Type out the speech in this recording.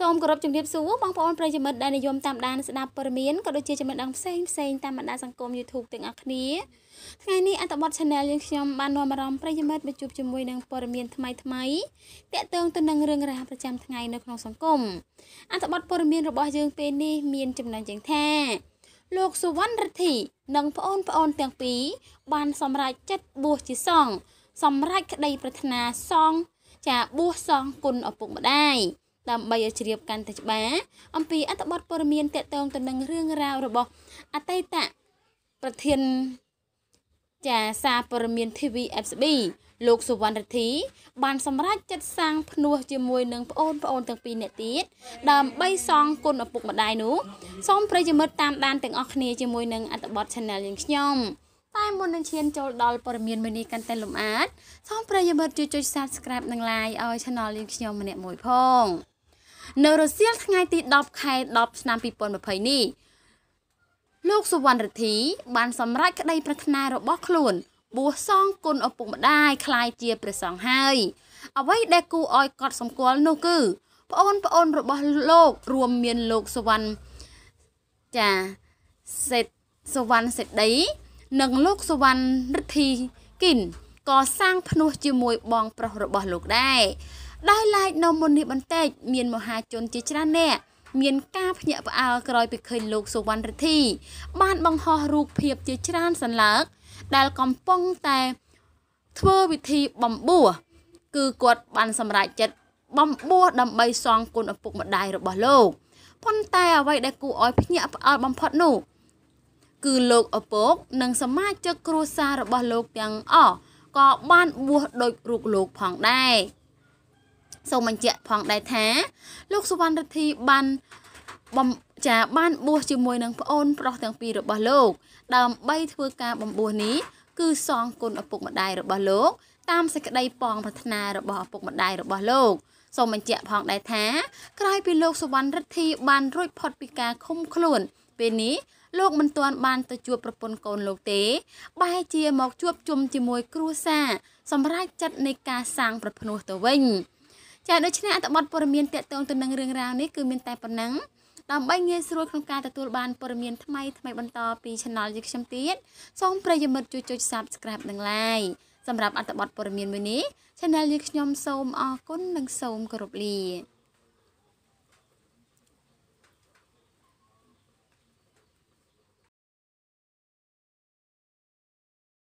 សូមគោរពជំរាបសួរបងប្អូនប្រិយមិត្តដែលនិយមតាមដាន ស្ដាប់ព័ត៌មានក៏ដូចជាចំណេះដឹងផ្សេងផ្សេងតាមបណ្ដាសង្គម YouTube ទាំងអស់គ្នាថ្ងៃនេះអត្តបទ Channel យើងខ្ញុំបាននាំអារម្មណ៍ប្រិយមិត្តមកជួបជាមួយនឹងព័ត៌មានថ្មីថ្មីតាក់ទងទៅនឹងរឿងរ៉ាវប្រចាំថ្ងៃនៅក្នុងសង្គមអត្តបទព័ត៌មានរបស់យើងពេលនេះមានចំណងជើងថាលោកសុវណ្ណរិទ្ធីនិងប្អូនប្អូនទាំងពីរបានសម្រេចចិត្តបួសជាសង្ឃសម្រេចក្តីប្រាថ្នាសង្ឃចាបួសសង្ឃគុណឪពុកម្ដាយដើម្បីឲ្យជ្រាបកាន់តែច្បាស់អំពីអត្ថបទព័ត៌មានតកតងទៅនឹងរឿងរ៉ាវរបស់អតីតប្រធានចាសារព័ត៌មាន TV FSB លោកសុវណ្ណរទ្ធីបានសម្រេចចិត្តសាងភ្នោះជាមួយនឹងប្អូនប្អូនទាំងពីរនាក់ទៀតដើម្បីសងគុណឪពុកម្ដាយនោះសូមប្រិយមិត្តតាមដានទាំងអស់គ្នាជាមួយនឹងអត្តបទ Channel យើងខ្ញុំតែមុននឹងឈានចូលដល់ព័ត៌មានមួយនេះកាន់តែលម្អិតសូមប្រិយមិត្តជួយចុច Subscribe និង Like ឲ្យ Channel យើងខ្ញុំម្នាក់មួយផងនៅរសៀលថ្ងៃទី10ខែ10ឆ្នាំ2020នេះលោកសុវណ្ណរទ្ធី បានសម្រេចក្តីប្រាថ្នារបស់ខ្លួន បួសសងគុណឪពុកម្ដាយคล้ายជាព្រះសង្ឃហើយអ្វីដែលគូឲ្យកត់សម្គាល់នោះគឺប្អូនប្អូនរបស់លោករួមមានលោកសុវណ្ណចាសេតសុវណ្ណសេតដីនិងលោកសុវណ្ណរិទ្ធីគិនក៏សាងភ្នោះជាមួយបង ប្រុសរបស់លោកដែរដោយឡែកនៅមុននេះបន្តិចមានមហាជនជាច្រើនអ្នក មានការ ភ្ញាក់ផ្អើលក្រោយពីឃើញលោកសុវណ្ណរិទ្ធី បានបង្ហោះរូបភាពជាច្រើនសន្លើកដែលកំពុងតែធ្វើវិធីបំបួសគឺគាត់បានសម្រេចចិត្តបំបួសដើម្បីសងគុណឪពុកម្ដាយរបស់លោកប៉ុន្តែអ្វីដែលគួរឲ្យភ្ញាក់ផ្អើលបំផុតនោះគឺលោកឪពុកនិងសមាជិកគ្រួសាររបស់លោកទាំងអស់ក៏បានបួសដោយរូបលោកផងដែរសូមបញ្ជាក់ផងដែរថា លោកសុវណ្ណរិទ្ធីបានបំចាបានបួសជាមួយនឹងប្អូនប្រុសទាំងពីររបស់លោក ដើម្បីធ្វើការបំបួសនេះគឺសងគុណឪពុកម្ដាយរបស់លោក តាមសេចក្តីប៉ងប្រាថ្នារបស់ឪពុកម្ដាយរបស់លោកសូមបញ្ជាក់ផងដែរថា ក្រោយពីលោកសុវណ្ណរិទ្ធីបានរួចផុតពីការឃុំខ្លួន ពេលនេះលោកមិនទាន់បាន ទៅជួបប្រពន្ធកូនលោកទេ បែរជាមកជួបជុំជាមួយគ្រួសារសម្រាប់ចិត្តនៃការសាងប្រភ្នោះទៅវិញចាដូច្នេះអត្ថបទព័ត៌មានតកតងទៅនឹងរឿងរ៉ាវនេះគឺមានតែប៉ុណ្ណឹងដើម្បីងាយស្រួលក្នុងការទទួលបានព័ត៌មានថ្មីថ្មីបន្តពី Channel យើងខ្ញុំទៀតសូមប្រិយមិត្តជួយចុច Subscribe និង Like សម្រាប់អត្ថបទព័ត៌មានមួយនេះ Channel យើងខ្ញុំសូមអរគុណនិងសូមគោរពលា